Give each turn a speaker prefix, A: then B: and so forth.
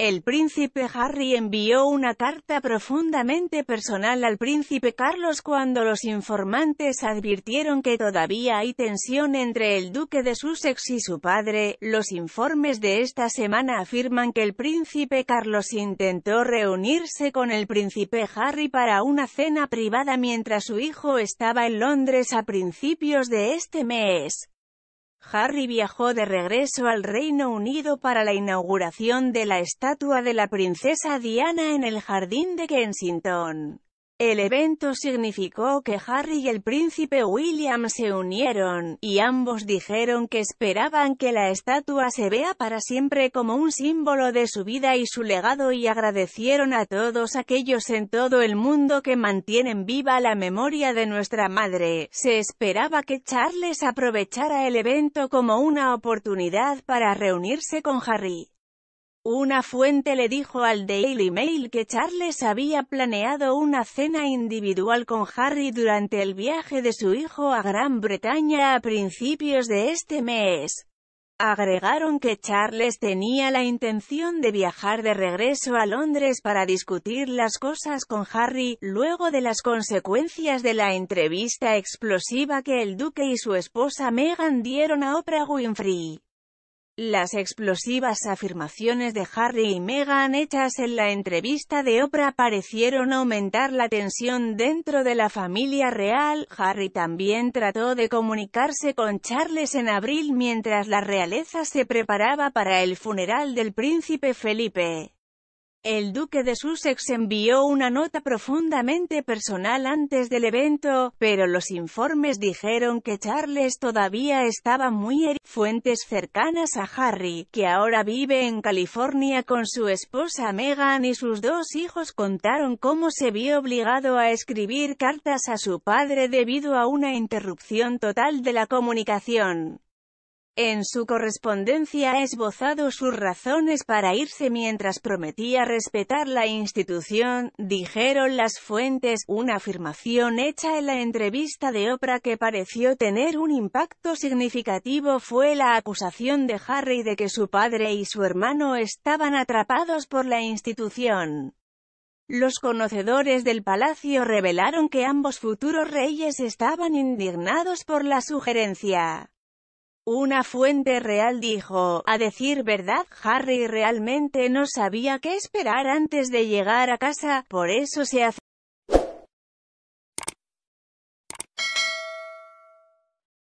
A: El príncipe Harry envió una carta profundamente personal al príncipe Carlos cuando los informantes advirtieron que todavía hay tensión entre el duque de Sussex y su padre. Los informes de esta semana afirman que el príncipe Carlos intentó reunirse con el príncipe Harry para una cena privada mientras su hijo estaba en Londres a principios de este mes. Harry viajó de regreso al Reino Unido para la inauguración de la estatua de la princesa Diana en el jardín de Kensington. El evento significó que Harry y el príncipe William se unieron, y ambos dijeron que esperaban que la estatua se vea para siempre como un símbolo de su vida y su legado y agradecieron a todos aquellos en todo el mundo que mantienen viva la memoria de nuestra madre. Se esperaba que Charles aprovechara el evento como una oportunidad para reunirse con Harry. Una fuente le dijo al Daily Mail que Charles había planeado una cena individual con Harry durante el viaje de su hijo a Gran Bretaña a principios de este mes. Agregaron que Charles tenía la intención de viajar de regreso a Londres para discutir las cosas con Harry, luego de las consecuencias de la entrevista explosiva que el duque y su esposa Meghan dieron a Oprah Winfrey. Las explosivas afirmaciones de Harry y Meghan hechas en la entrevista de Oprah parecieron aumentar la tensión dentro de la familia real. Harry también trató de comunicarse con Charles en abril mientras la realeza se preparaba para el funeral del príncipe Felipe. El duque de Sussex envió una nota profundamente personal antes del evento, pero los informes dijeron que Charles todavía estaba muy herido. Fuentes cercanas a Harry, que ahora vive en California con su esposa Meghan y sus dos hijos contaron cómo se vio obligado a escribir cartas a su padre debido a una interrupción total de la comunicación. En su correspondencia ha esbozado sus razones para irse mientras prometía respetar la institución, dijeron las fuentes, una afirmación hecha en la entrevista de Oprah que pareció tener un impacto significativo fue la acusación de Harry de que su padre y su hermano estaban atrapados por la institución. Los conocedores del palacio revelaron que ambos futuros reyes estaban indignados por la sugerencia. Una fuente real dijo, a decir verdad, Harry realmente no sabía qué esperar antes de llegar a casa, por eso se hace